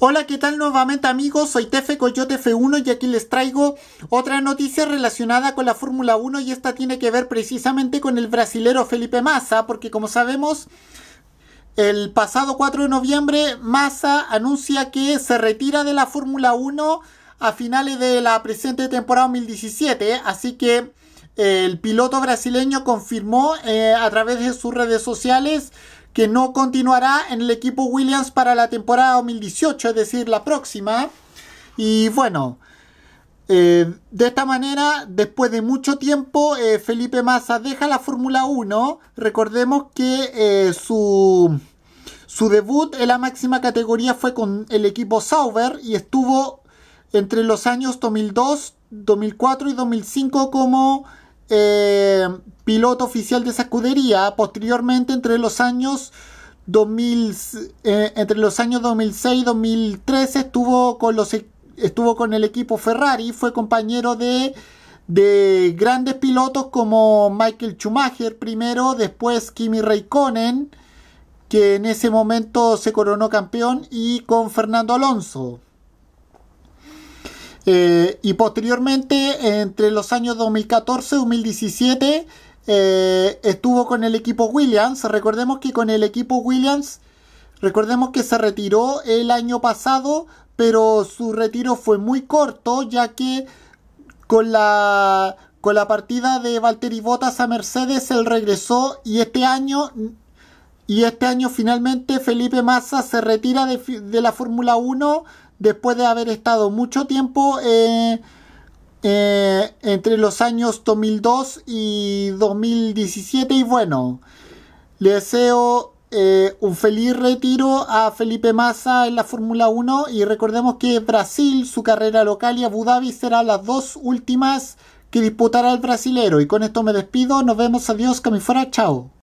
Hola, ¿qué tal nuevamente amigos? Soy Tefe Coyote F1 y aquí les traigo otra noticia relacionada con la Fórmula 1 y esta tiene que ver precisamente con el brasilero Felipe Massa, porque como sabemos, el pasado 4 de noviembre Massa anuncia que se retira de la Fórmula 1 a finales de la presente temporada 2017, así que eh, el piloto brasileño confirmó eh, a través de sus redes sociales que no continuará en el equipo Williams para la temporada 2018, es decir, la próxima. Y bueno, eh, de esta manera, después de mucho tiempo, eh, Felipe Massa deja la Fórmula 1. Recordemos que eh, su, su debut en la máxima categoría fue con el equipo Sauber y estuvo entre los años 2002, 2004 y 2005 como piloto oficial de esa sacudería. Posteriormente, entre los años 2000, eh, entre los años 2006 y 2013 estuvo con, los, e, estuvo con el equipo Ferrari, fue compañero de, de grandes pilotos como Michael Schumacher primero, después Kimi Raikkonen, que en ese momento se coronó campeón, y con Fernando Alonso. Eh, y posteriormente, entre los años 2014 y 2017, eh, estuvo con el equipo Williams. Recordemos que con el equipo Williams, recordemos que se retiró el año pasado, pero su retiro fue muy corto, ya que con la, con la partida de Valtteri Bottas a Mercedes, él regresó y este año... Y este año finalmente Felipe Massa se retira de, la Fórmula 1 después de haber estado mucho tiempo en eh, eh, entre los años 2002 y 2017 y bueno, le deseo eh, un feliz retiro a Felipe Massa en la Fórmula 1 y recordemos que Brasil, su carrera local y Abu Dhabi serán las dos últimas que disputará el brasilero y con esto me despido, nos vemos, adiós, que fuera, chao.